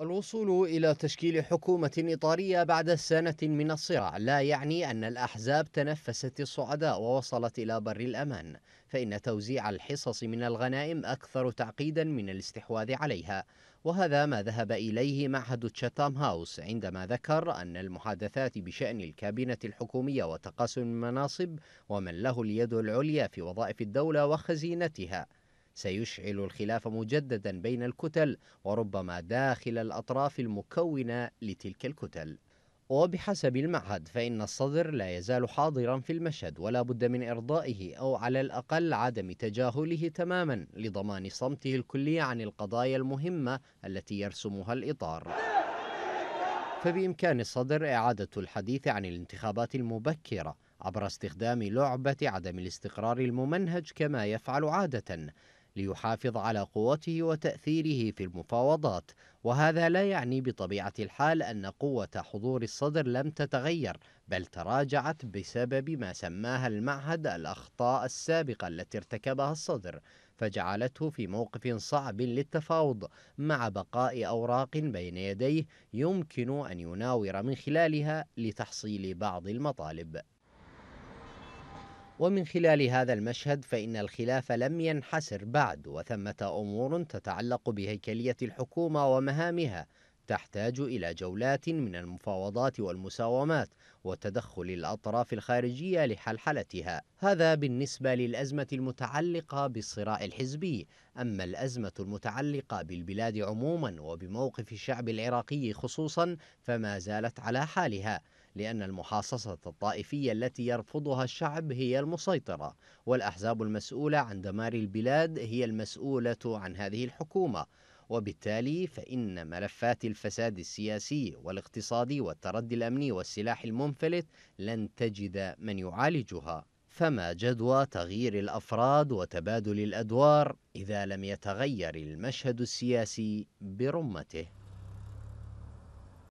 الوصول إلى تشكيل حكومة إطارية بعد سنة من الصراع لا يعني أن الأحزاب تنفست الصعداء ووصلت إلى بر الأمان فإن توزيع الحصص من الغنائم أكثر تعقيدا من الاستحواذ عليها وهذا ما ذهب إليه معهد تشاتام هاوس عندما ذكر أن المحادثات بشأن الكابينة الحكومية وتقاسم المناصب ومن له اليد العليا في وظائف الدولة وخزينتها سيشعل الخلاف مجددا بين الكتل وربما داخل الأطراف المكونة لتلك الكتل وبحسب المعهد فإن الصدر لا يزال حاضرا في المشهد ولا بد من إرضائه أو على الأقل عدم تجاهله تماما لضمان صمته الكلي عن القضايا المهمة التي يرسمها الإطار فبإمكان الصدر إعادة الحديث عن الانتخابات المبكرة عبر استخدام لعبة عدم الاستقرار الممنهج كما يفعل عادة ليحافظ على قوته وتأثيره في المفاوضات وهذا لا يعني بطبيعة الحال أن قوة حضور الصدر لم تتغير بل تراجعت بسبب ما سماها المعهد الأخطاء السابقة التي ارتكبها الصدر فجعلته في موقف صعب للتفاوض مع بقاء أوراق بين يديه يمكن أن يناور من خلالها لتحصيل بعض المطالب ومن خلال هذا المشهد فإن الخلاف لم ينحسر بعد وثمة أمور تتعلق بهيكلية الحكومة ومهامها تحتاج إلى جولات من المفاوضات والمساومات وتدخل الأطراف الخارجية لحلحلتها هذا بالنسبة للأزمة المتعلقة بالصراع الحزبي أما الأزمة المتعلقة بالبلاد عموما وبموقف الشعب العراقي خصوصا فما زالت على حالها لأن المحاصصة الطائفية التي يرفضها الشعب هي المسيطرة والأحزاب المسؤولة عن دمار البلاد هي المسؤولة عن هذه الحكومة وبالتالي فإن ملفات الفساد السياسي والاقتصادي والتردي الأمني والسلاح المنفلت لن تجد من يعالجها فما جدوى تغيير الافراد وتبادل الادوار اذا لم يتغير المشهد السياسي برمته